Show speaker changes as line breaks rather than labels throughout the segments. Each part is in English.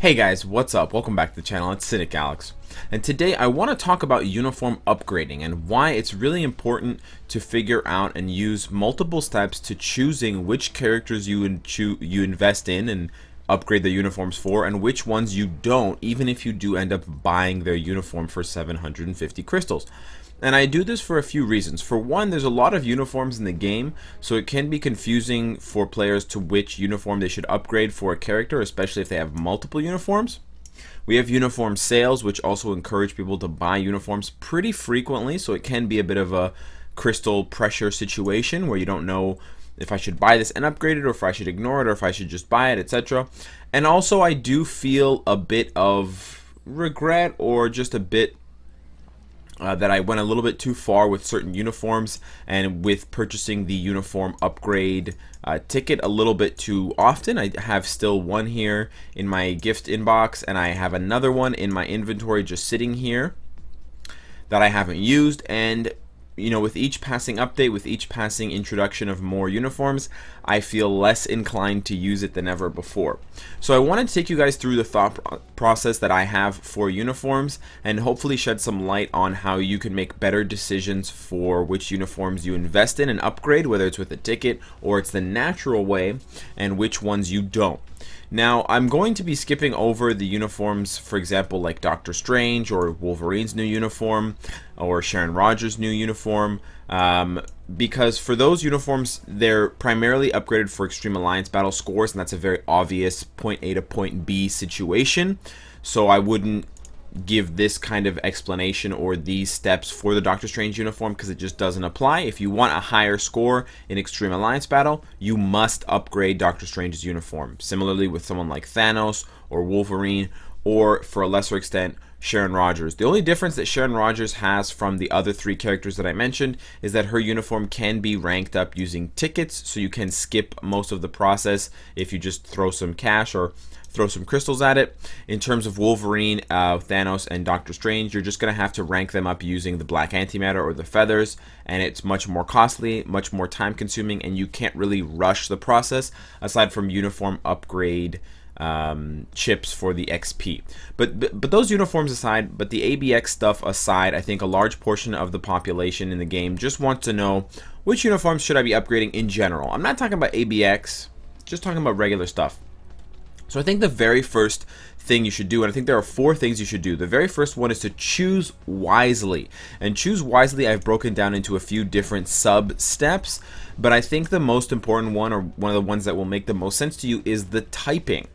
Hey guys, what's up? Welcome back to the channel, it's Cynic Alex. And today I want to talk about uniform upgrading and why it's really important to figure out and use multiple steps to choosing which characters you, in you invest in and upgrade their uniforms for and which ones you don't even if you do end up buying their uniform for 750 crystals. And I do this for a few reasons. For one, there's a lot of uniforms in the game, so it can be confusing for players to which uniform they should upgrade for a character, especially if they have multiple uniforms. We have uniform sales, which also encourage people to buy uniforms pretty frequently, so it can be a bit of a crystal pressure situation where you don't know if I should buy this and upgrade it, or if I should ignore it, or if I should just buy it, etc. And also, I do feel a bit of regret or just a bit uh, that I went a little bit too far with certain uniforms and with purchasing the uniform upgrade uh, ticket a little bit too often. I have still one here in my gift inbox and I have another one in my inventory just sitting here that I haven't used and you know, with each passing update, with each passing introduction of more uniforms, I feel less inclined to use it than ever before. So I want to take you guys through the thought process that I have for uniforms and hopefully shed some light on how you can make better decisions for which uniforms you invest in and upgrade, whether it's with a ticket or it's the natural way, and which ones you don't. Now, I'm going to be skipping over the uniforms, for example, like Doctor Strange or Wolverine's new uniform or Sharon Rogers' new uniform, um, because for those uniforms, they're primarily upgraded for Extreme Alliance battle scores, and that's a very obvious point A to point B situation. So I wouldn't give this kind of explanation or these steps for the Doctor Strange uniform because it just doesn't apply. If you want a higher score in Extreme Alliance Battle, you must upgrade Doctor Strange's uniform. Similarly with someone like Thanos or Wolverine or for a lesser extent Sharon Rogers. The only difference that Sharon Rogers has from the other three characters that I mentioned is that her uniform can be ranked up using tickets, so you can skip most of the process if you just throw some cash or throw some crystals at it. In terms of Wolverine, uh, Thanos, and Doctor Strange, you're just going to have to rank them up using the black antimatter or the feathers, and it's much more costly, much more time consuming, and you can't really rush the process aside from uniform upgrade um, chips for the XP. But, but, but those uniforms aside, but the ABX stuff aside, I think a large portion of the population in the game just wants to know which uniforms should I be upgrading in general. I'm not talking about ABX, just talking about regular stuff. So I think the very first thing you should do, and I think there are four things you should do. The very first one is to choose wisely. And choose wisely, I've broken down into a few different sub steps, but I think the most important one, or one of the ones that will make the most sense to you, is the typing.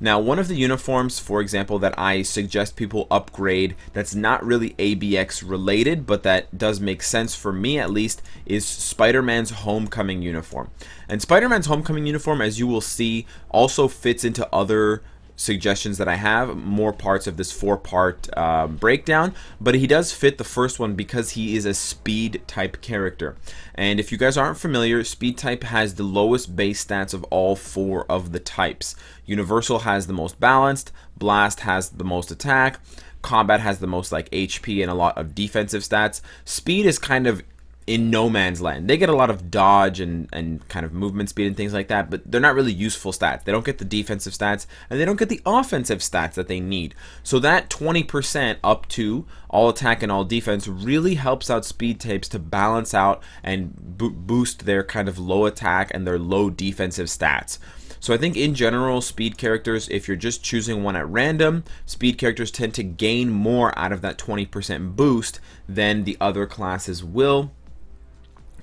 Now, one of the uniforms, for example, that I suggest people upgrade that's not really ABX related, but that does make sense for me at least, is Spider-Man's Homecoming uniform. And Spider-Man's Homecoming uniform, as you will see, also fits into other suggestions that I have, more parts of this four part uh, um, breakdown, but he does fit the first one because he is a speed type character. And if you guys aren't familiar, speed type has the lowest base stats of all four of the types. Universal has the most balanced, Blast has the most attack, Combat has the most like HP and a lot of defensive stats. Speed is kind of in no man's land. They get a lot of dodge and, and kind of movement speed and things like that, but they're not really useful stats. They don't get the defensive stats, and they don't get the offensive stats that they need. So that 20% up to all attack and all defense really helps out speed tapes to balance out and bo boost their kind of low attack and their low defensive stats. So I think in general, speed characters, if you're just choosing one at random, speed characters tend to gain more out of that 20% boost than the other classes will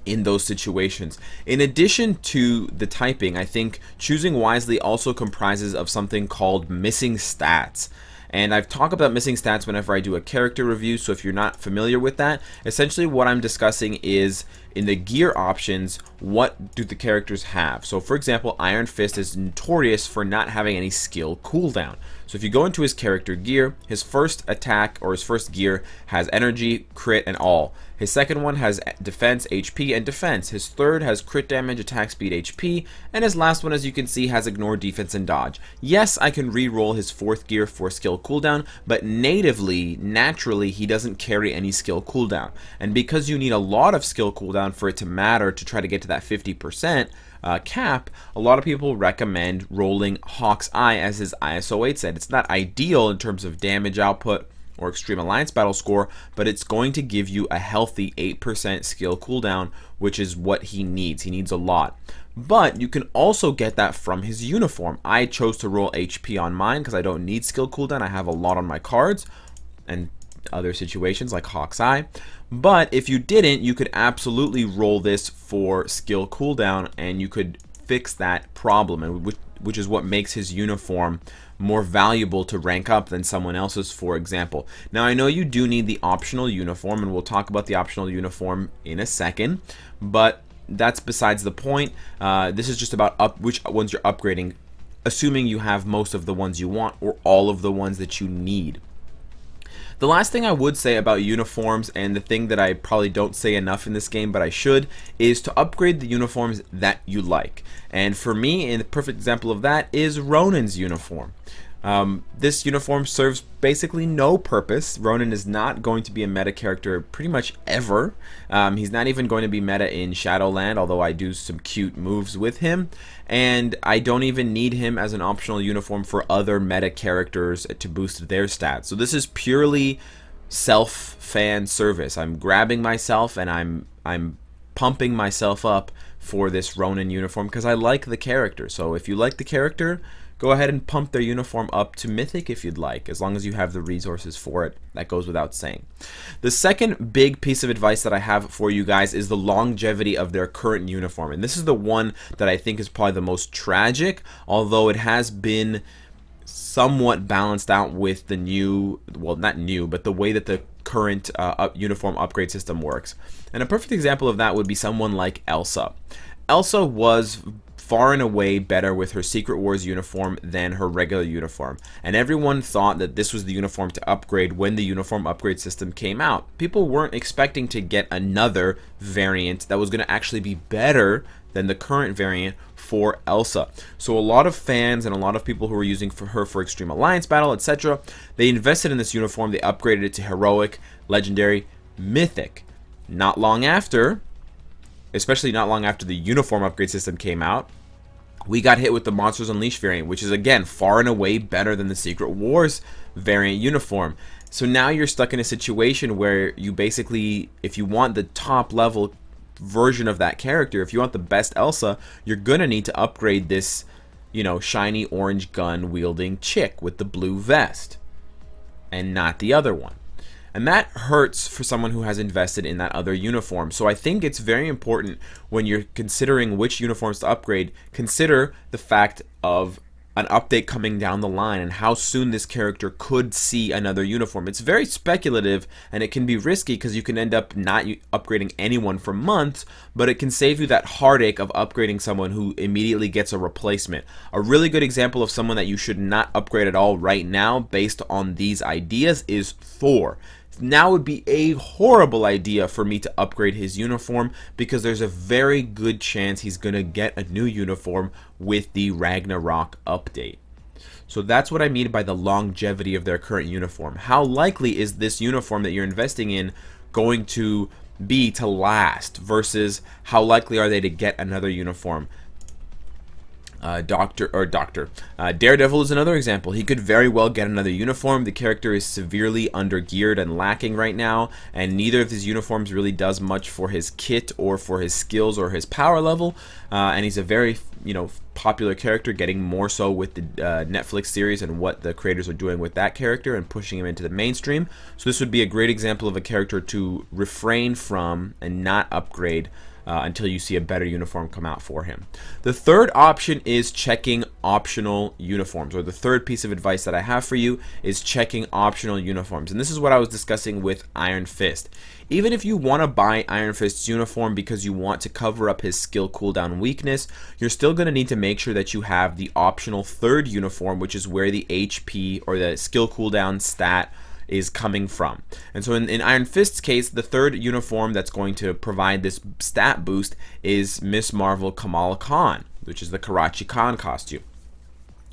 in those situations. In addition to the typing, I think choosing wisely also comprises of something called missing stats. And I've talked about missing stats whenever I do a character review, so if you're not familiar with that, essentially what I'm discussing is in the gear options, what do the characters have? So for example, Iron Fist is notorious for not having any skill cooldown. So if you go into his character gear, his first attack or his first gear has energy, crit, and all. His second one has defense, HP, and defense. His third has crit damage, attack speed, HP, and his last one, as you can see, has ignore defense and dodge. Yes, I can re-roll his fourth gear for skill cooldown, but natively, naturally, he doesn't carry any skill cooldown. And because you need a lot of skill cooldown for it to matter to try to get to that 50%, uh, cap, a lot of people recommend rolling Hawk's Eye as his ISO 8 set. It's not ideal in terms of damage output or Extreme Alliance Battle score, but it's going to give you a healthy 8% skill cooldown, which is what he needs. He needs a lot. But you can also get that from his uniform. I chose to roll HP on mine because I don't need skill cooldown. I have a lot on my cards and other situations like Hawk's Eye. But if you didn't, you could absolutely roll this for skill cooldown and you could fix that problem, and which, which is what makes his uniform more valuable to rank up than someone else's, for example. Now, I know you do need the optional uniform, and we'll talk about the optional uniform in a second, but that's besides the point. Uh, this is just about up which ones you're upgrading, assuming you have most of the ones you want or all of the ones that you need. The last thing I would say about uniforms and the thing that I probably don't say enough in this game but I should is to upgrade the uniforms that you like. And for me, and the perfect example of that is Ronan's uniform. Um, this uniform serves basically no purpose. Ronan is not going to be a meta character pretty much ever. Um, he's not even going to be meta in Shadowland, although I do some cute moves with him. And I don't even need him as an optional uniform for other meta characters to boost their stats. So this is purely self fan service. I'm grabbing myself and I'm I'm pumping myself up for this Ronan uniform because I like the character. So if you like the character, Go ahead and pump their uniform up to Mythic if you'd like, as long as you have the resources for it. That goes without saying. The second big piece of advice that I have for you guys is the longevity of their current uniform. And this is the one that I think is probably the most tragic, although it has been somewhat balanced out with the new, well, not new, but the way that the current uh, up uniform upgrade system works. And a perfect example of that would be someone like Elsa. Elsa was far and away better with her Secret Wars uniform than her regular uniform. And everyone thought that this was the uniform to upgrade when the uniform upgrade system came out. People weren't expecting to get another variant that was going to actually be better than the current variant for Elsa. So a lot of fans and a lot of people who were using for her for Extreme Alliance Battle, etc., they invested in this uniform, they upgraded it to Heroic, Legendary, Mythic. Not long after, especially not long after the uniform upgrade system came out, we got hit with the Monsters Unleashed variant, which is again far and away better than the Secret Wars variant uniform. So now you're stuck in a situation where you basically, if you want the top level version of that character, if you want the best Elsa, you're gonna need to upgrade this, you know, shiny orange gun wielding chick with the blue vest and not the other one. And that hurts for someone who has invested in that other uniform. So I think it's very important when you're considering which uniforms to upgrade, consider the fact of an update coming down the line and how soon this character could see another uniform. It's very speculative and it can be risky because you can end up not upgrading anyone for months, but it can save you that heartache of upgrading someone who immediately gets a replacement. A really good example of someone that you should not upgrade at all right now based on these ideas is Thor now would be a horrible idea for me to upgrade his uniform because there's a very good chance he's going to get a new uniform with the Ragnarok update. So that's what I mean by the longevity of their current uniform. How likely is this uniform that you're investing in going to be to last versus how likely are they to get another uniform? Uh, Doctor or Doctor uh, Daredevil is another example. He could very well get another uniform. The character is severely undergeared and lacking right now, and neither of his uniforms really does much for his kit or for his skills or his power level. Uh, and he's a very you know popular character, getting more so with the uh, Netflix series and what the creators are doing with that character and pushing him into the mainstream. So this would be a great example of a character to refrain from and not upgrade uh, until you see a better uniform come out for him. The third option is checking optional uniforms, or the third piece of advice that I have for you is checking optional uniforms. And this is what I was discussing with Iron Fist. Even if you want to buy Iron Fist's uniform because you want to cover up his skill cooldown weakness, you're still going to need to make sure that you have the optional third uniform, which is where the HP or the skill cooldown stat is coming from. And so in, in Iron Fist's case, the third uniform that's going to provide this stat boost is Miss Marvel Kamala Khan, which is the Karachi Khan costume.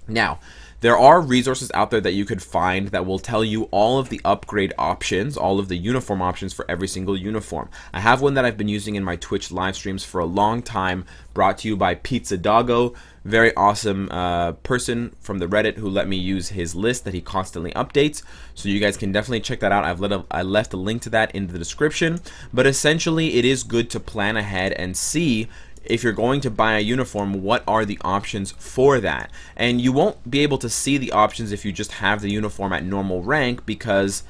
Now, there are resources out there that you could find that will tell you all of the upgrade options, all of the uniform options for every single uniform. I have one that I've been using in my Twitch live streams for a long time, brought to you by Pizza Doggo very awesome uh, person from the Reddit who let me use his list that he constantly updates. So you guys can definitely check that out. I've let a, I left a link to that in the description. But essentially, it is good to plan ahead and see if you're going to buy a uniform, what are the options for that? And you won't be able to see the options if you just have the uniform at normal rank because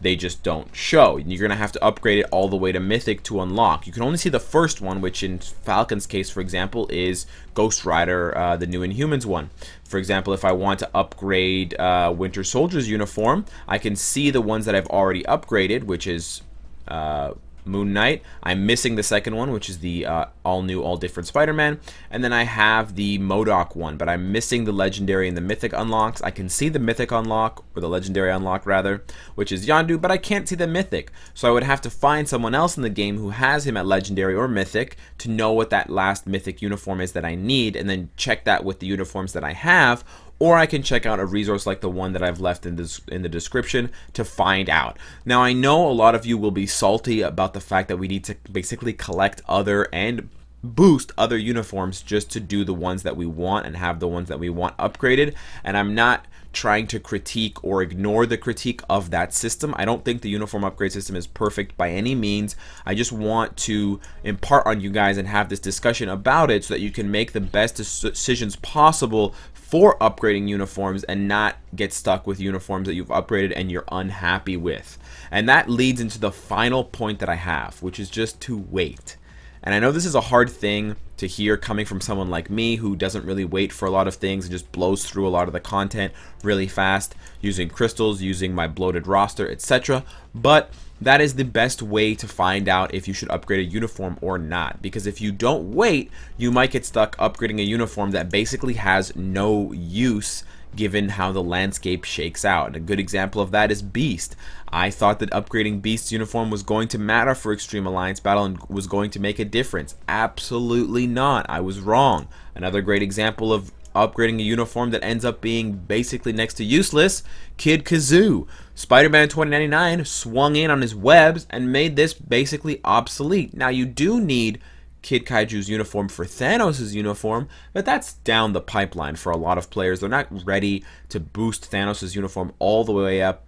they just don't show. You're going to have to upgrade it all the way to Mythic to unlock. You can only see the first one, which in Falcon's case, for example, is Ghost Rider, uh, the new Inhumans one. For example, if I want to upgrade uh, Winter Soldier's uniform, I can see the ones that I've already upgraded, which is uh, Moon Knight. I'm missing the second one, which is the uh, all new, all different Spider Man. And then I have the Modoc one, but I'm missing the legendary and the mythic unlocks. I can see the mythic unlock, or the legendary unlock rather, which is Yandu, but I can't see the mythic. So I would have to find someone else in the game who has him at legendary or mythic to know what that last mythic uniform is that I need, and then check that with the uniforms that I have, or I can check out a resource like the one that I've left in, this, in the description to find out. Now I know a lot of you will be salty about the fact that we need to basically collect other and boost other uniforms just to do the ones that we want and have the ones that we want upgraded and I'm not trying to critique or ignore the critique of that system. I don't think the uniform upgrade system is perfect by any means. I just want to impart on you guys and have this discussion about it so that you can make the best decisions possible for upgrading uniforms and not get stuck with uniforms that you've upgraded and you're unhappy with. And that leads into the final point that I have, which is just to wait. And I know this is a hard thing to hear coming from someone like me who doesn't really wait for a lot of things and just blows through a lot of the content really fast using crystals, using my bloated roster, etc. But that is the best way to find out if you should upgrade a uniform or not. Because if you don't wait, you might get stuck upgrading a uniform that basically has no use given how the landscape shakes out. And a good example of that is Beast. I thought that upgrading Beast's uniform was going to matter for Extreme Alliance Battle and was going to make a difference. Absolutely not. I was wrong. Another great example of upgrading a uniform that ends up being basically next to useless, Kid Kazoo. Spider-Man 2099 swung in on his webs and made this basically obsolete. Now you do need Kid Kaiju's uniform for Thanos' uniform, but that's down the pipeline for a lot of players. They're not ready to boost Thanos' uniform all the way up.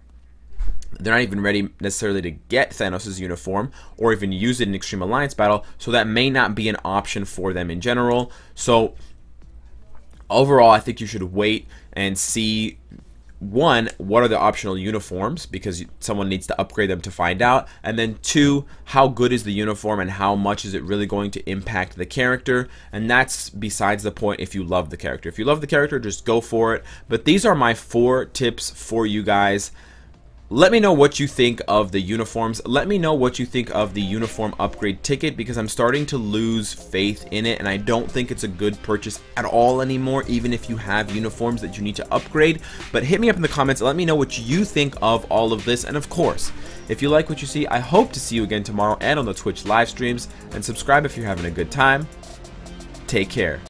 They're not even ready necessarily to get Thanos' uniform or even use it in Extreme Alliance Battle, so that may not be an option for them in general. So overall, I think you should wait and see one, what are the optional uniforms? Because someone needs to upgrade them to find out. And then two, how good is the uniform and how much is it really going to impact the character? And that's besides the point if you love the character. If you love the character, just go for it. But these are my four tips for you guys let me know what you think of the uniforms let me know what you think of the uniform upgrade ticket because i'm starting to lose faith in it and i don't think it's a good purchase at all anymore even if you have uniforms that you need to upgrade but hit me up in the comments let me know what you think of all of this and of course if you like what you see i hope to see you again tomorrow and on the twitch live streams and subscribe if you're having a good time take care